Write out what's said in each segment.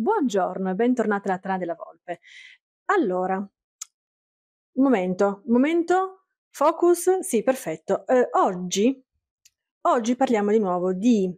Buongiorno e bentornata alla Trana della Volpe. Allora, momento, momento, focus, sì, perfetto. Eh, oggi, oggi parliamo di nuovo di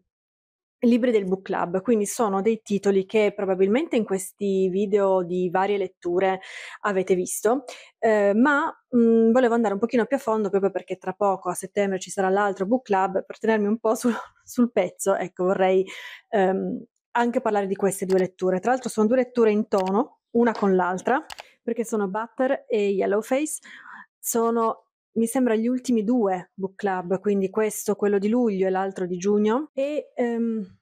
libri del book club, quindi sono dei titoli che probabilmente in questi video di varie letture avete visto, eh, ma mh, mm, volevo andare un pochino più a fondo proprio perché tra poco a settembre ci sarà l'altro book club per tenermi un po' sul, sul pezzo, ecco vorrei ehm, anche parlare di queste due letture. Tra l'altro sono due letture in tono, una con l'altra, perché sono Butter e Yellowface. Sono, mi sembra, gli ultimi due book club, quindi questo, quello di luglio e l'altro di giugno. E ehm,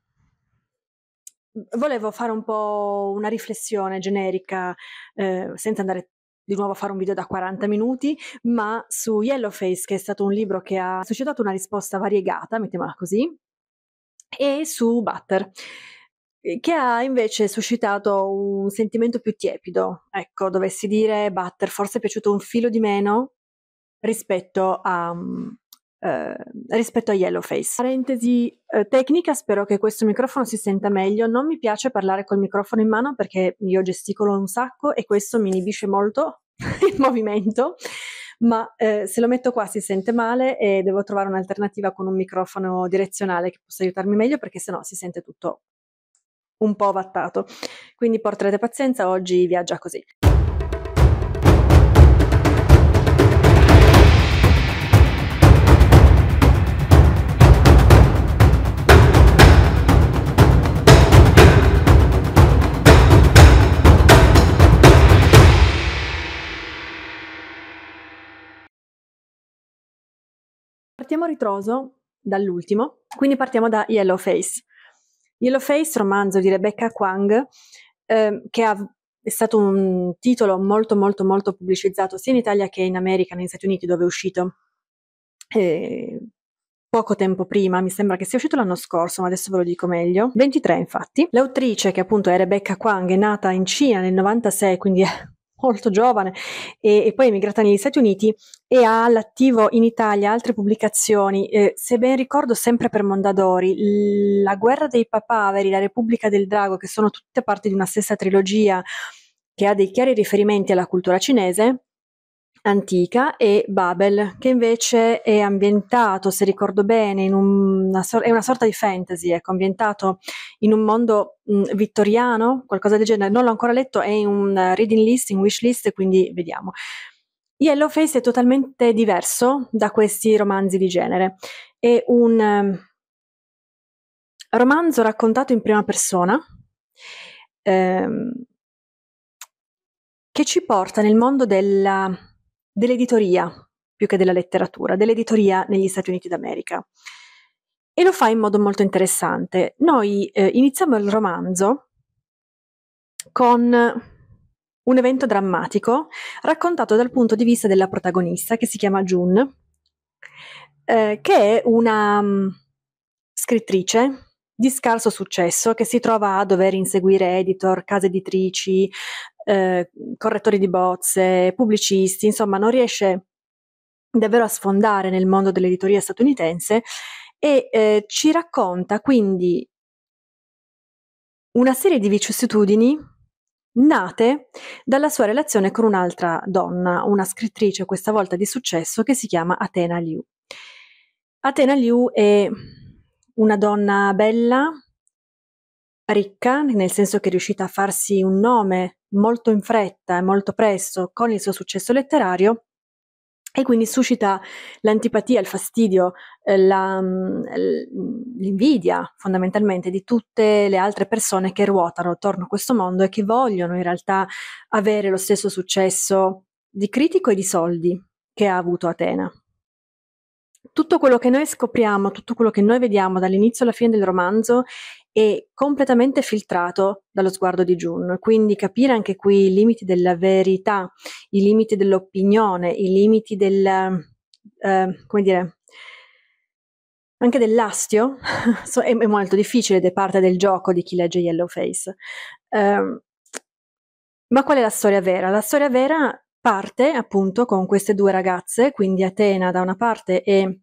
volevo fare un po' una riflessione generica, eh, senza andare di nuovo a fare un video da 40 minuti, ma su Yellowface, che è stato un libro che ha suscitato una risposta variegata, mettiamola così, e su Butter che ha invece suscitato un sentimento più tiepido. Ecco, dovessi dire, Butter forse è piaciuto un filo di meno rispetto a, mm, eh, rispetto a Yellowface. Parentesi eh, tecnica, spero che questo microfono si senta meglio. Non mi piace parlare col microfono in mano perché io gesticolo un sacco e questo mi inibisce molto il movimento. Ma eh, se lo metto qua si sente male e devo trovare un'alternativa con un microfono direzionale che possa aiutarmi meglio perché sennò si sente tutto un po' vattato. Quindi porterete pazienza, oggi viaggia così. Partiamo a ritroso dall'ultimo, quindi partiamo da Yellow Face. Yellow Face, romanzo di Rebecca Quang, eh, che ha è stato un titolo molto molto molto pubblicizzato sia in Italia che in America, negli Stati Uniti dove è uscito eh, poco tempo prima, mi sembra che sia uscito l'anno scorso, ma adesso ve lo dico meglio, 23 infatti. L'autrice che appunto è Rebecca Quang, è nata in Cina nel 96, quindi è molto giovane e, e poi è emigrata negli Stati Uniti e ha all'attivo in Italia altre pubblicazioni, eh, se ben ricordo sempre per Mondadori, La guerra dei papaveri, La Repubblica del Drago, che sono tutte parte di una stessa trilogia che ha dei chiari riferimenti alla cultura cinese, antica e Babel, che invece è ambientato, se ricordo bene, in una, sor- è una sorta di fantasy, ecco, ambientato in un mondo mh, mm, vittoriano, qualcosa del genere. Non l'ho ancora letto, è in un reading list, in wish list, quindi vediamo. Yellow Face è totalmente diverso da questi romanzi di genere. È un um, romanzo raccontato in prima persona. Ehm, che ci porta nel mondo della dell'editoria, più che della letteratura, dell'editoria negli Stati Uniti d'America. E lo fa in modo molto interessante. Noi eh, iniziamo il romanzo con un evento drammatico raccontato dal punto di vista della protagonista che si chiama June, eh, che è una um, scrittrice di scarso successo che si trova a dover inseguire editor, case editrici, Ehm, correttori di bozze, pubblicisti, insomma non riesce davvero a sfondare nel mondo dell'editoria statunitense e eh, ci racconta quindi una serie di vicissitudini nate dalla sua relazione con un'altra donna, una scrittrice questa volta di successo che si chiama Athena Liu. Athena Liu è una donna bella, ricca, nel senso che è riuscita a farsi un nome molto in fretta e molto presto con il suo successo letterario e quindi suscita l'antipatia, il fastidio, eh, la, mm, mm, l'invidia fondamentalmente di tutte le altre persone che ruotano attorno a questo mondo e che vogliono in realtà avere lo stesso successo di critico e di soldi che ha avuto Atena tutto quello che noi scopriamo, tutto quello che noi vediamo dall'inizio alla fine del romanzo e completamente filtrato dallo sguardo di June. Quindi capire anche qui i limiti della verità, i limiti dell'opinione, i limiti del, ehm, eh, come dire, anche dell'astio so, è, è, molto difficile ed è parte del gioco di chi legge Yellowface. Eh, ma qual è la storia vera? La storia vera parte appunto con queste due ragazze, quindi Atena da una parte e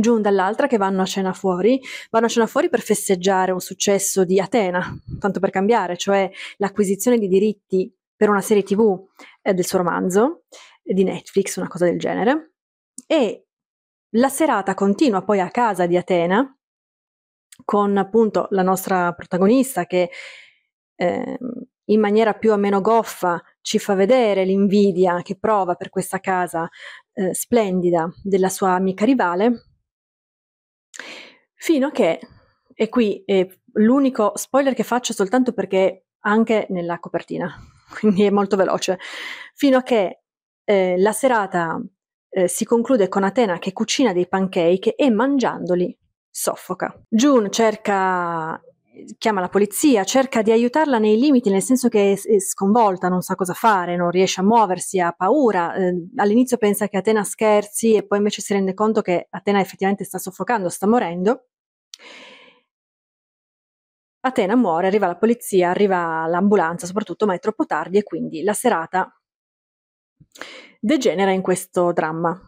Giun dall'altra che vanno a cena fuori, vanno a cena fuori per festeggiare un successo di Atena, tanto per cambiare, cioè l'acquisizione di diritti per una serie tv eh, del suo romanzo, di Netflix, una cosa del genere, e la serata continua poi a casa di Atena con appunto la nostra protagonista che eh, in maniera più o meno goffa ci fa vedere l'invidia che prova per questa casa eh, splendida della sua amica rivale Fino a che e qui è l'unico spoiler che faccio soltanto perché anche nella copertina, quindi è molto veloce, fino a che eh, la serata eh, si conclude con Atena che cucina dei pancake e mangiandoli soffoca. June cerca chiama la polizia, cerca di aiutarla nei limiti, nel senso che è, è sconvolta, non sa cosa fare, non riesce a muoversi, ha paura. Eh, all'inizio pensa che Atena scherzi e poi invece si rende conto che Atena effettivamente sta soffocando, sta morendo. Atena muore, arriva la polizia, arriva l'ambulanza soprattutto, ma è troppo tardi e quindi la serata degenera in questo dramma.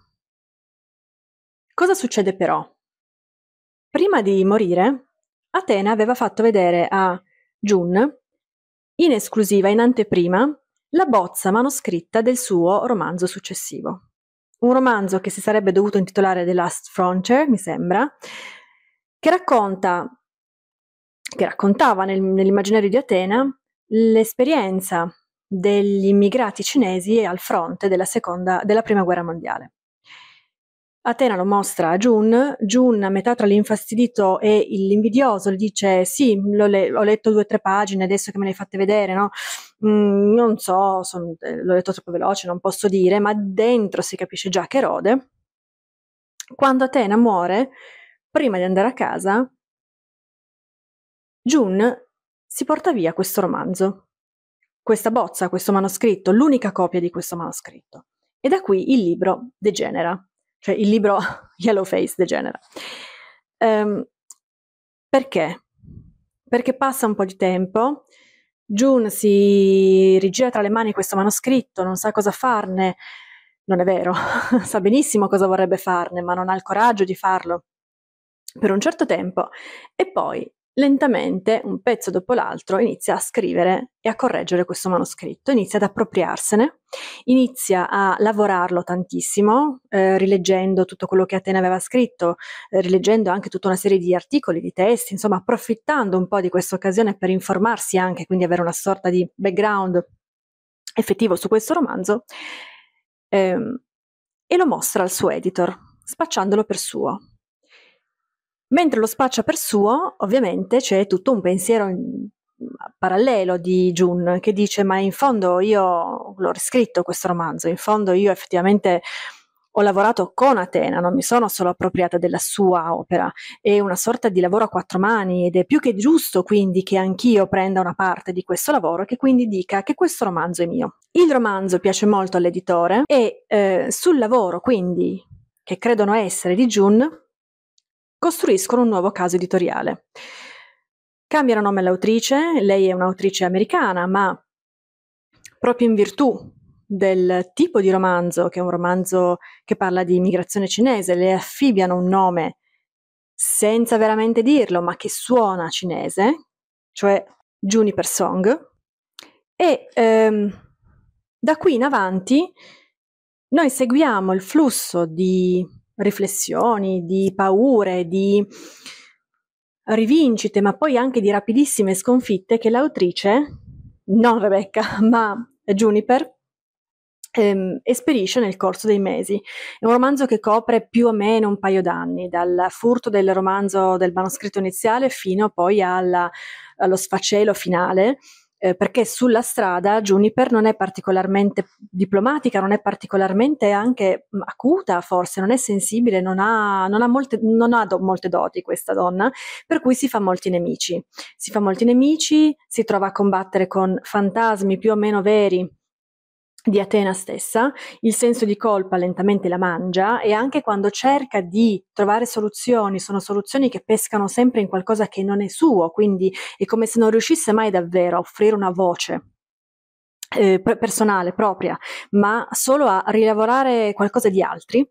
Cosa succede però? Prima di morire, Atena aveva fatto vedere a Jun, in esclusiva, in anteprima, la bozza manoscritta del suo romanzo successivo. Un romanzo che si sarebbe dovuto intitolare The Last Frontier, mi sembra, che racconta, che raccontava nel, nell'immaginario di Atena l'esperienza degli immigrati cinesi al fronte della, seconda, della prima guerra mondiale. Atena lo mostra a June. June, a metà tra l'infastidito e l'invidioso gli dice sì, le- ho letto due o tre pagine, adesso che me le hai fatte vedere, no? Mm, non so, son- eh, l'ho letto troppo veloce, non posso dire, ma dentro si capisce già che rode. Quando Atena muore, prima di andare a casa, June si porta via questo romanzo, questa bozza, questo manoscritto, l'unica copia di questo manoscritto. E da qui il libro degenera cioè il libro Yellow Face degenera. Um, perché? Perché passa un po' di tempo, June si rigira tra le mani questo manoscritto, non sa cosa farne, non è vero, sa benissimo cosa vorrebbe farne, ma non ha il coraggio di farlo per un certo tempo e poi lentamente, un pezzo dopo l'altro, inizia a scrivere e a correggere questo manoscritto, inizia ad appropriarsene, inizia a lavorarlo tantissimo, eh, rileggendo tutto quello che Atene aveva scritto, eh, rileggendo anche tutta una serie di articoli, di testi, insomma approfittando un po' di questa occasione per informarsi anche, quindi avere una sorta di background effettivo su questo romanzo, ehm, e lo mostra al suo editor, spacciandolo per suo. Mentre lo spaccia per suo, ovviamente c'è tutto un pensiero in... parallelo di Jun che dice ma in fondo io l'ho riscritto questo romanzo, in fondo io effettivamente ho lavorato con Atena, non mi sono solo appropriata della sua opera, è una sorta di lavoro a quattro mani ed è più che giusto quindi che anch'io prenda una parte di questo lavoro e che quindi dica che questo romanzo è mio. Il romanzo piace molto all'editore e eh, sul lavoro quindi che credono essere di June costruiscono un nuovo caso editoriale. Cambiano nome all'autrice, lei è un'autrice americana, ma proprio in virtù del tipo di romanzo, che è un romanzo che parla di immigrazione cinese, le affibbiano un nome senza veramente dirlo, ma che suona cinese, cioè Juniper Song, e ehm, da qui in avanti noi seguiamo il flusso di riflessioni, di paure, di rivincite, ma poi anche di rapidissime sconfitte che l'autrice, non Rebecca, ma Juniper, ehm, esperisce nel corso dei mesi. È un romanzo che copre più o meno un paio d'anni, dal furto del romanzo del manoscritto iniziale fino poi alla, allo sfacelo finale, eh, perché sulla strada Juniper non è particolarmente diplomatica, non è particolarmente anche acuta forse, non è sensibile, non ha, non ha, molte, non ha do, molte doti questa donna, per cui si fa molti nemici. Si fa molti nemici, si trova a combattere con fantasmi più o meno veri di Atena stessa, il senso di colpa lentamente la mangia e anche quando cerca di trovare soluzioni, sono soluzioni che pescano sempre in qualcosa che non è suo, quindi è come se non riuscisse mai davvero a offrire una voce eh, personale, propria, ma solo a rilavorare qualcosa di altri.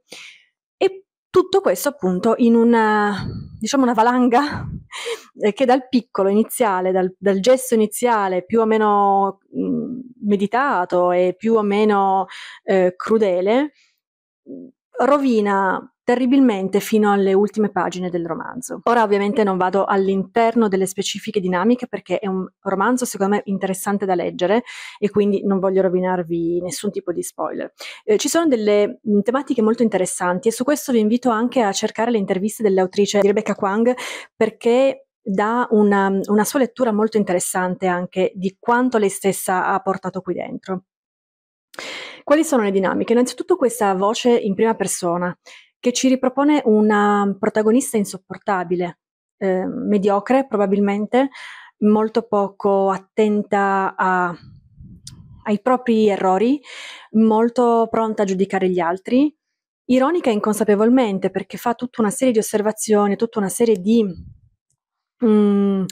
Tutto questo appunto in una, diciamo una valanga eh, che dal piccolo iniziale, dal, dal gesto iniziale più o meno mm, meditato e più o meno eh, crudele, rovina terribilmente fino alle ultime pagine del romanzo. Ora ovviamente non vado all'interno delle specifiche dinamiche perché è un romanzo secondo me interessante da leggere e quindi non voglio rovinarvi nessun tipo di spoiler. Eh, ci sono delle mh, tematiche molto interessanti e su questo vi invito anche a cercare le interviste dell'autrice di Rebecca Kwang perché dà una, una sua lettura molto interessante anche di quanto lei stessa ha portato qui dentro. Quali sono le dinamiche? Innanzitutto questa voce in prima persona che ci ripropone una protagonista insopportabile, eh, mediocre probabilmente, molto poco attenta a, ai propri errori, molto pronta a giudicare gli altri, ironica inconsapevolmente perché fa tutta una serie di osservazioni, tutta una serie di... Mm,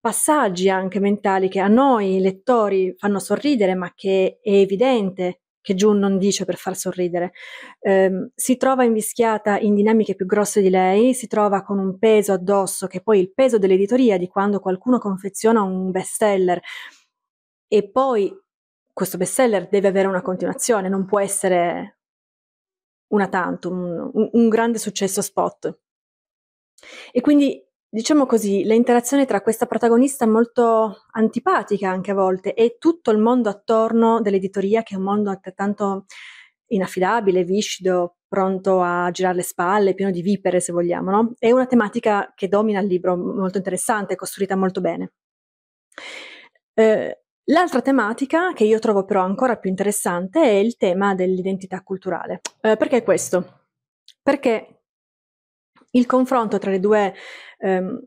passaggi anche mentali che a noi lettori fanno sorridere, ma che è evidente che June non dice per far sorridere. Eh, si trova invischiata in dinamiche più grosse di lei, si trova con un peso addosso che è poi il peso dell'editoria di quando qualcuno confeziona un bestseller e poi questo bestseller deve avere una continuazione, non può essere una tanto, un, un grande successo spot. E quindi diciamo così, l'interazione tra questa protagonista molto antipatica anche a volte e tutto il mondo attorno dell'editoria, che è un mondo altrettanto inaffidabile, viscido, pronto a girare le spalle, pieno di vipere se vogliamo, no? È una tematica che domina il libro, molto interessante, costruita molto bene. Eh, l'altra tematica che io trovo però ancora più interessante è il tema dell'identità culturale. Eh, perché questo? Perché il confronto tra le due, ehm,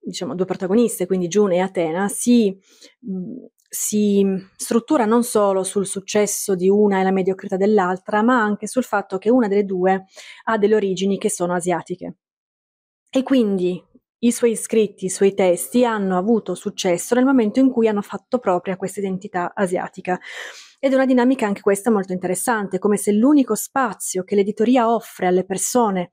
diciamo, due protagoniste, quindi June e Atena, si, mm, si struttura non solo sul successo di una e la mediocrità dell'altra, ma anche sul fatto che una delle due ha delle origini che sono asiatiche. E quindi i suoi scritti, i suoi testi hanno avuto successo nel momento in cui hanno fatto propria questa identità asiatica. Ed è una dinamica anche questa molto interessante, come se l'unico spazio che l'editoria offre alle persone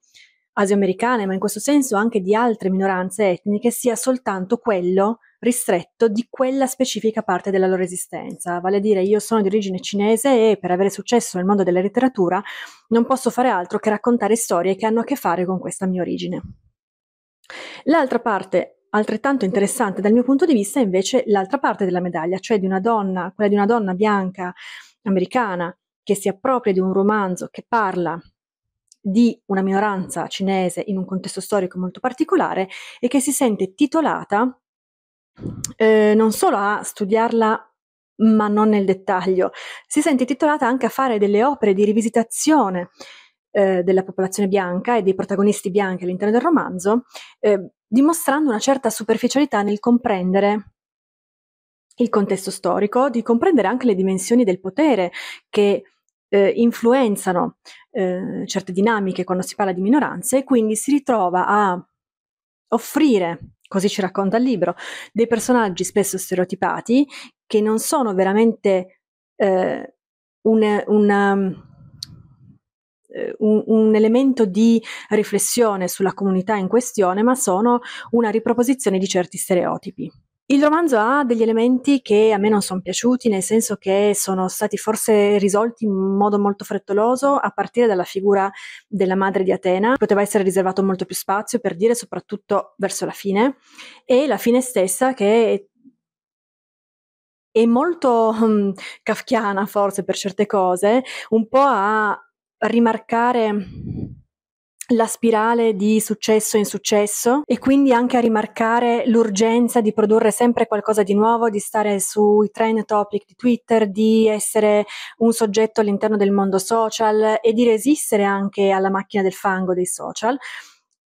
asioamericane, ma in questo senso anche di altre minoranze etniche, sia soltanto quello ristretto di quella specifica parte della loro esistenza. Vale a dire, io sono di origine cinese e per avere successo nel mondo della letteratura non posso fare altro che raccontare storie che hanno a che fare con questa mia origine. L'altra parte altrettanto interessante dal mio punto di vista è invece l'altra parte della medaglia, cioè di una donna, quella di una donna bianca americana che si appropria di un romanzo che parla di una minoranza cinese in un contesto storico molto particolare e che si sente titolata eh, non solo a studiarla ma non nel dettaglio, si sente titolata anche a fare delle opere di rivisitazione eh, della popolazione bianca e dei protagonisti bianchi all'interno del romanzo, eh, dimostrando una certa superficialità nel comprendere il contesto storico, di comprendere anche le dimensioni del potere che eh, influenzano eh, certe dinamiche quando si parla di minoranze e quindi si ritrova a offrire, così ci racconta il libro, dei personaggi spesso stereotipati che non sono veramente eh, un, un, um, eh, un, un, elemento di riflessione sulla comunità in questione, ma sono una riproposizione di certi stereotipi. Il romanzo ha degli elementi che a me non sono piaciuti, nel senso che sono stati forse risolti in modo molto frettoloso, a partire dalla figura della madre di Atena. Poteva essere riservato molto più spazio per dire, soprattutto verso la fine, e la fine stessa che è molto um, kafkiana forse per certe cose, un po' a rimarcare la spirale di successo in successo e quindi anche a rimarcare l'urgenza di produrre sempre qualcosa di nuovo, di stare sui trend topic di Twitter, di essere un soggetto all'interno del mondo social e di resistere anche alla macchina del fango dei social,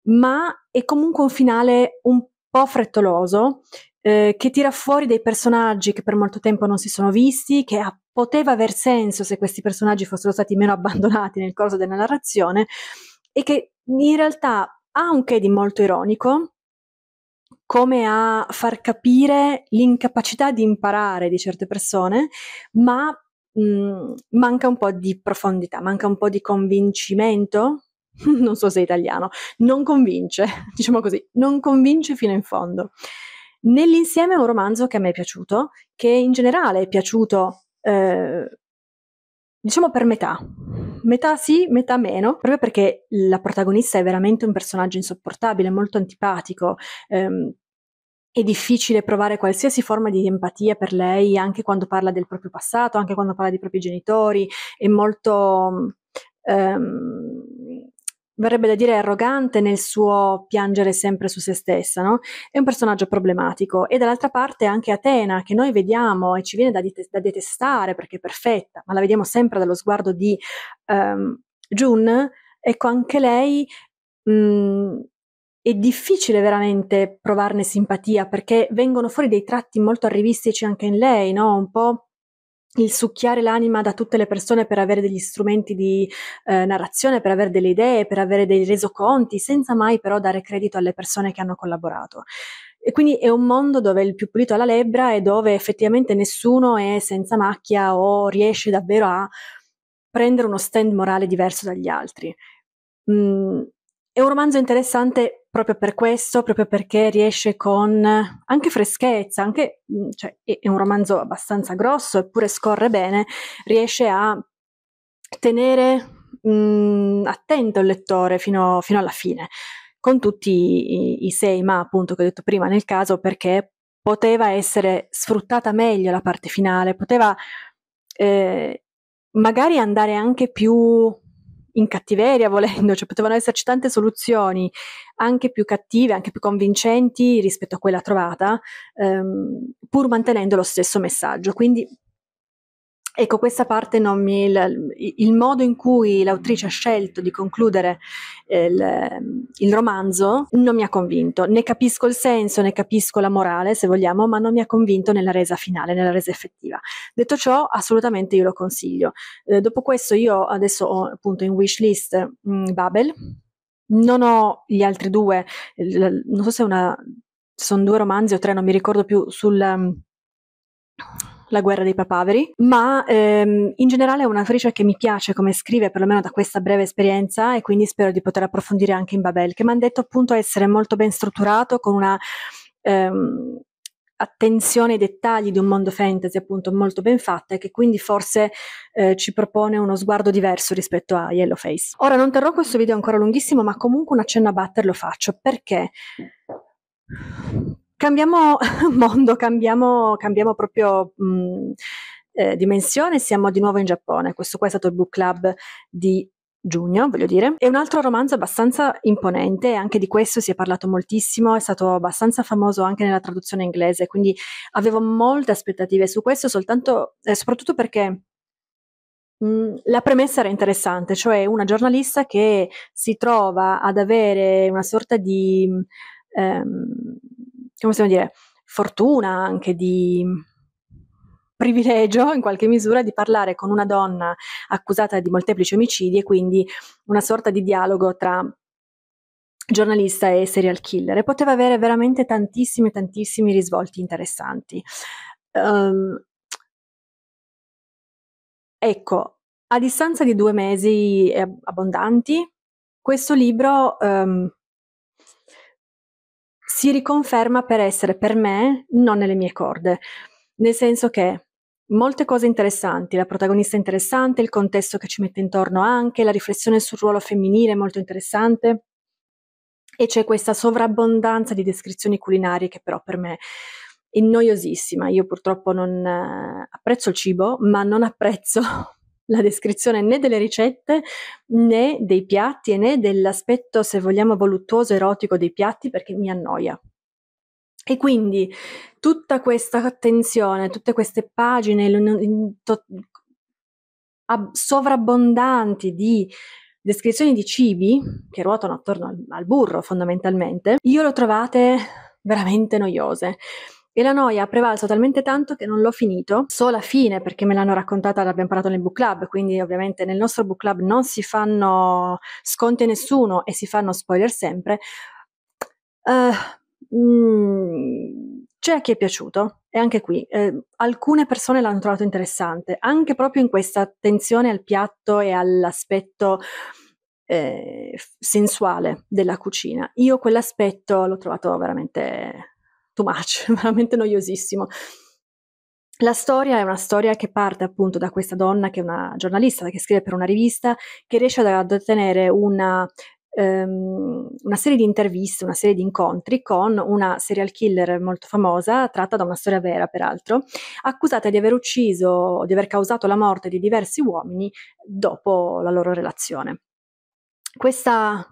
ma è comunque un finale un po' frettoloso eh, che tira fuori dei personaggi che per molto tempo non si sono visti, che poteva aver senso se questi personaggi fossero stati meno abbandonati nel corso della narrazione e che in realtà ha un che di molto ironico, come a far capire l'incapacità di imparare di certe persone, ma mh, mhmm, manca un po' di profondità, manca un po' di convincimento. non so se è italiano, non convince, diciamo così, non convince fino in fondo. Nell'insieme è un romanzo che a me è piaciuto, che in generale è piaciuto eh, diciamo per metà. Metà sì, metà meno, proprio perché la protagonista è veramente un personaggio insopportabile, molto antipatico. Ehm, è difficile provare qualsiasi forma di empatia per lei, anche quando parla del proprio passato, anche quando parla dei propri genitori, è molto ehm, verrebbe da dire arrogante nel suo piangere sempre su se stessa, no? È un personaggio problematico e dall'altra parte anche Atena che noi vediamo e ci viene da, det- da detestare perché è perfetta, ma la vediamo sempre dallo sguardo di um, ehm, June, ecco anche lei mh, è difficile veramente provarne simpatia perché vengono fuori dei tratti molto arrivistici anche in lei, no? Un po' il succhiare l'anima da tutte le persone per avere degli strumenti di eh, narrazione, per avere delle idee, per avere dei resoconti, senza mai però dare credito alle persone che hanno collaborato. E quindi è un mondo dove il più pulito è la lebbra e dove effettivamente nessuno è senza macchia o riesce davvero a prendere uno stand morale diverso dagli altri. Mm, è un romanzo interessante proprio per questo, proprio perché riesce con anche freschezza, anche, mm, cioè, è un romanzo abbastanza grosso, eppure scorre bene, riesce a tenere mh, mm, attento il lettore fino, fino, alla fine, con tutti i, i sei ma appunto che ho detto prima nel caso, perché poteva essere sfruttata meglio la parte finale, poteva eh, magari andare anche più in cattiveria volendo, cioè potevano esserci tante soluzioni anche più cattive, anche più convincenti rispetto a quella trovata, ehm, pur mantenendo lo stesso messaggio. Quindi Ecco, questa parte non mi, il, il, modo in cui l'autrice ha scelto di concludere eh, il, il, romanzo non mi ha convinto, ne capisco il senso, ne capisco la morale, se vogliamo, ma non mi ha convinto nella resa finale, nella resa effettiva. Detto ciò, assolutamente io lo consiglio. Eh, dopo questo io adesso ho appunto in wishlist mh, mm, Babel, non ho gli altri due, l, l, non so se una, sono due romanzi o tre, non mi ricordo più, sul... Um, la guerra dei papaveri, ma ehm, in generale è un'autrice che mi piace come scrive, perlomeno da questa breve esperienza, e quindi spero di poter approfondire anche in Babel, che mi hanno detto appunto essere molto ben strutturato, con una ehm, attenzione ai dettagli di un mondo fantasy appunto molto ben fatta e che quindi forse eh, ci propone uno sguardo diverso rispetto a Yellow Face. Ora non terrò questo video ancora lunghissimo ma comunque un accenno a Butter lo faccio perché Cambiamo mondo, cambiamo, cambiamo proprio... Mh, mm, eh, dimensione, siamo di nuovo in Giappone. Questo qua è stato il book club di giugno, voglio dire. È un altro romanzo abbastanza imponente, anche di questo si è parlato moltissimo, è stato abbastanza famoso anche nella traduzione inglese, quindi avevo molte aspettative su questo, soltanto, eh, soprattutto perché mm, la premessa era interessante, cioè una giornalista che si trova ad avere una sorta di mm, ehm, come possiamo dire, fortuna anche di privilegio in qualche misura di parlare con una donna accusata di molteplici omicidi e quindi una sorta di dialogo tra giornalista e serial killer e poteva avere veramente tantissimi tantissimi risvolti interessanti. Um, ecco, a distanza di due mesi eh, abbondanti, questo libro um, si riconferma per essere per me non nelle mie corde, nel senso che molte cose interessanti, la protagonista interessante, il contesto che ci mette intorno anche, la riflessione sul ruolo femminile molto interessante e c'è questa sovrabbondanza di descrizioni culinarie che però per me è noiosissima. Io purtroppo non eh, apprezzo il cibo, ma non apprezzo la descrizione né delle ricette né dei piatti e né dell'aspetto, se vogliamo, voluttuoso, erotico dei piatti perché mi annoia. E quindi tutta questa attenzione, tutte queste pagine sovrabbondanti di descrizioni di cibi che ruotano attorno al, al burro fondamentalmente, io le ho trovate veramente noiose e la noia ha prevalso talmente tanto che non l'ho finito, so la fine perché me l'hanno raccontata, l'abbiamo parlato nel book club, quindi ovviamente nel nostro book club non si fanno sconti a nessuno e si fanno spoiler sempre. Uh, c'è a chi è piaciuto e anche qui eh, alcune persone l'hanno trovato interessante, anche proprio in questa attenzione al piatto e all'aspetto eh, sensuale della cucina. Io quell'aspetto l'ho trovato veramente too much, veramente noiosissimo. La storia è una storia che parte appunto da questa donna che è una giornalista, che scrive per una rivista, che riesce ad ottenere una, um, una serie di interviste, una serie di incontri con una serial killer molto famosa, tratta da una storia vera peraltro, accusata di aver ucciso, di aver causato la morte di diversi uomini dopo la loro relazione. Questa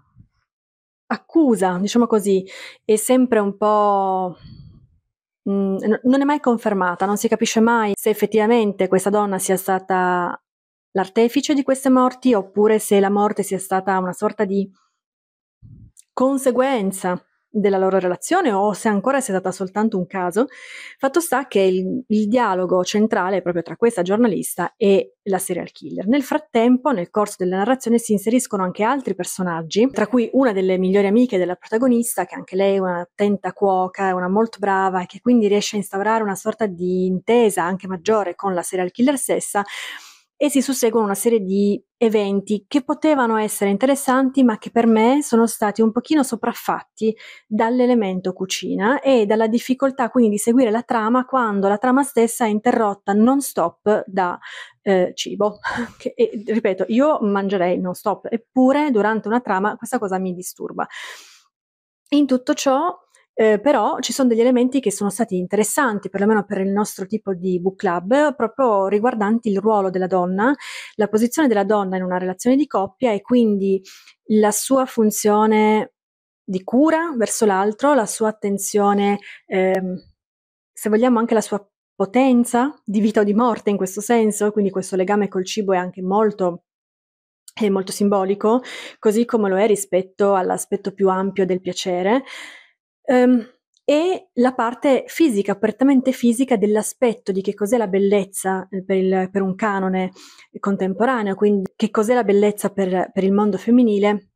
accusa, diciamo così, è sempre un po' mm, non è mai confermata, non si capisce mai se effettivamente questa donna sia stata l'artefice di queste morti oppure se la morte sia stata una sorta di conseguenza della loro relazione o se ancora sia stata soltanto un caso, fatto sta che il, il dialogo centrale è proprio tra questa giornalista e la serial killer. Nel frattempo, nel corso della narrazione si inseriscono anche altri personaggi, tra cui una delle migliori amiche della protagonista, che anche lei è un'attenta cuoca, è una molto brava e che quindi riesce a instaurare una sorta di intesa anche maggiore con la serial killer stessa, e si susseguono una serie di eventi che potevano essere interessanti ma che per me sono stati un pochino sopraffatti dall'elemento cucina e dalla difficoltà quindi di seguire la trama quando la trama stessa è interrotta non stop da eh, cibo. Che, e, ripeto, io mangerei non stop, eppure durante una trama questa cosa mi disturba. In tutto ciò eh, però ci sono degli elementi che sono stati interessanti, perlomeno per il nostro tipo di book club, proprio riguardanti il ruolo della donna, la posizione della donna in una relazione di coppia e quindi la sua funzione di cura verso l'altro, la sua attenzione, ehm, se vogliamo anche la sua potenza di vita o di morte in questo senso, quindi questo legame col cibo è anche molto è molto simbolico, così come lo è rispetto all'aspetto più ampio del piacere. Um, e la parte fisica, prettamente fisica dell'aspetto di che cos'è la bellezza eh, per, il, per un canone contemporaneo, quindi che cos'è la bellezza per, per il mondo femminile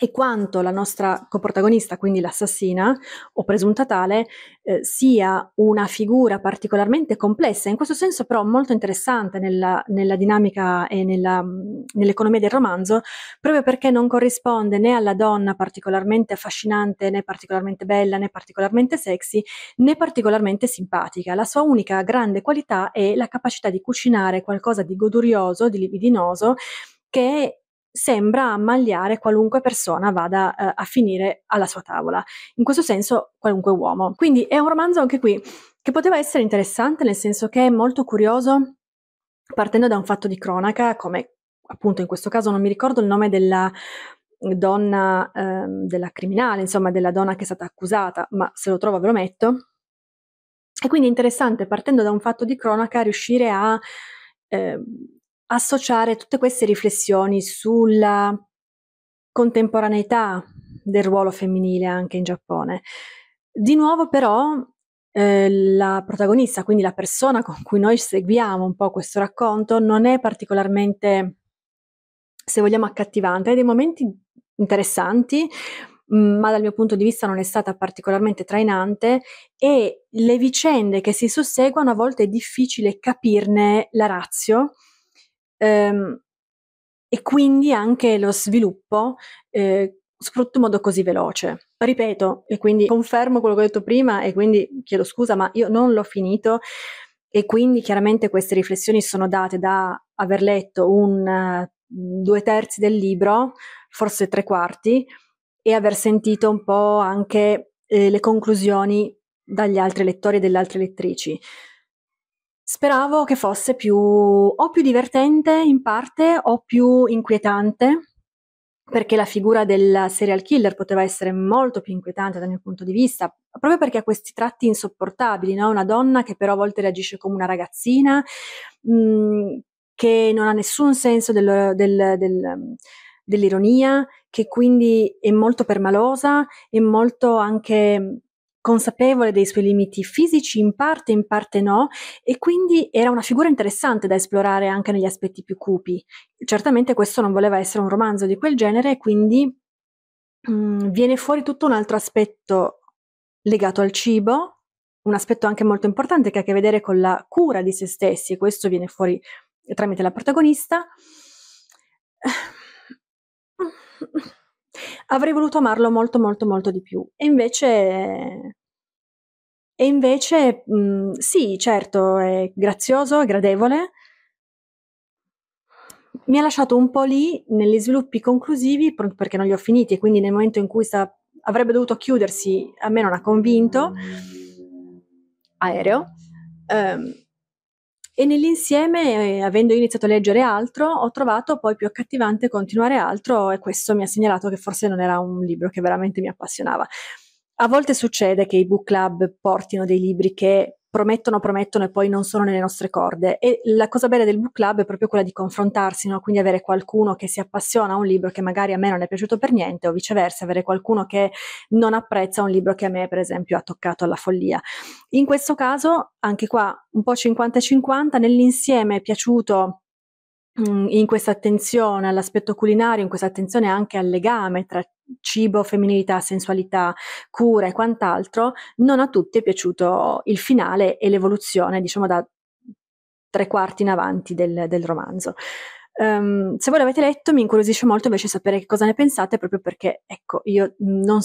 e quanto la nostra coprotagonista, quindi l'assassina o presunta tale, eh, sia una figura particolarmente complessa, in questo senso però molto interessante nella, nella dinamica e nella, mm, nell'economia del romanzo, proprio perché non corrisponde né alla donna particolarmente affascinante, né particolarmente bella, né particolarmente sexy, né particolarmente simpatica. La sua unica grande qualità è la capacità di cucinare qualcosa di godurioso, di libidinoso, che sembra ammagliare qualunque persona vada eh, a finire alla sua tavola, in questo senso qualunque uomo. Quindi è un romanzo anche qui che poteva essere interessante nel senso che è molto curioso partendo da un fatto di cronaca come appunto in questo caso non mi ricordo il nome della donna eh, della criminale, insomma della donna che è stata accusata, ma se lo trovo ve lo metto. E quindi è interessante partendo da un fatto di cronaca riuscire a eh, associare tutte queste riflessioni sulla contemporaneità del ruolo femminile anche in Giappone. Di nuovo però eh, la protagonista, quindi la persona con cui noi seguiamo un po' questo racconto, non è particolarmente, se vogliamo, accattivante, ha dei momenti interessanti, mm, ma dal mio punto di vista non è stata particolarmente trainante e le vicende che si susseguono a volte è difficile capirne la razio ehm, e quindi anche lo sviluppo eh, soprattutto in modo così veloce. Ripeto, e quindi confermo quello che ho detto prima e quindi chiedo scusa, ma io non l'ho finito e quindi chiaramente queste riflessioni sono date da aver letto un eh, due terzi del libro, forse tre quarti, e aver sentito un po' anche eh, le conclusioni dagli altri lettori e delle altre lettrici. Speravo che fosse più o più divertente in parte o più inquietante, perché la figura del serial killer poteva essere molto più inquietante dal mio punto di vista, proprio perché ha questi tratti insopportabili, no? una donna che però a volte reagisce come una ragazzina, mh, mm, che non ha nessun senso del, del, del, dell'ironia, che quindi è molto permalosa, e molto anche consapevole dei suoi limiti fisici in parte, in parte no, e quindi era una figura interessante da esplorare anche negli aspetti più cupi. Certamente questo non voleva essere un romanzo di quel genere, quindi mh, mm, viene fuori tutto un altro aspetto legato al cibo, un aspetto anche molto importante che ha a che vedere con la cura di se stessi, e questo viene fuori tramite la protagonista. Avrei voluto amarlo molto, molto, molto di più. E invece e invece, mhmm, sì, certo, è grazioso, è gradevole mi ha lasciato un po' lì negli sviluppi conclusivi, proprio perché non li ho finiti e quindi nel momento in cui sta avrebbe dovuto chiudersi, a me non ha convinto. Aereo. Ehm, e nell'insieme, ehm, avendo iniziato a leggere altro, ho trovato poi più accattivante continuare altro e questo mi ha segnalato che forse non era un libro che veramente mi appassionava. A volte succede che i book club portino dei libri che promettono, promettono e poi non sono nelle nostre corde. E la cosa bella del book club è proprio quella di confrontarsi, no? quindi avere qualcuno che si appassiona a un libro che magari a me non è piaciuto per niente o viceversa, avere qualcuno che non apprezza un libro che a me per esempio ha toccato alla follia. In questo caso, anche qua, un po' 50-50, nell'insieme è piaciuto mm, in questa attenzione all'aspetto culinario, in questa attenzione anche al legame tra cibo, femminilità, sensualità, cura e quant'altro, non a tutti è piaciuto il finale e l'evoluzione, diciamo, da tre quarti in avanti del, del romanzo. Um, se voi l'avete letto mi incuriosisce molto invece sapere che cosa ne pensate proprio perché, ecco, io non,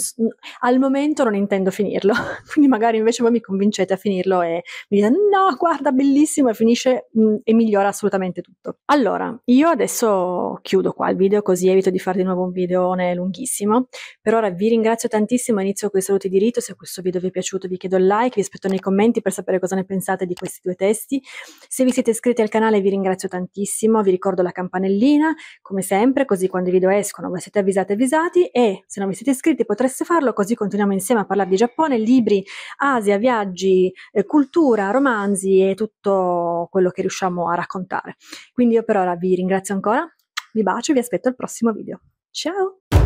al momento non intendo finirlo, quindi magari invece voi mi convincete a finirlo e mi dite no, guarda, bellissimo e finisce mh, mm, e migliora assolutamente tutto. Allora, io adesso chiudo qua il video così evito di fare di nuovo un videone lunghissimo. Per ora vi ringrazio tantissimo, inizio con i saluti di rito, se questo video vi è piaciuto vi chiedo il like, vi aspetto nei commenti per sapere cosa ne pensate di questi due testi. Se vi siete iscritti al canale vi ringrazio tantissimo, vi ricordo la campanella campanellina, come sempre, così quando i video escono voi siete avvisati avvisati e se non vi siete iscritti potreste farlo, così continuiamo insieme a parlare di Giappone, libri, Asia, viaggi, eh, cultura, romanzi e tutto quello che riusciamo a raccontare. Quindi io per ora vi ringrazio ancora, vi bacio e vi aspetto al prossimo video. Ciao!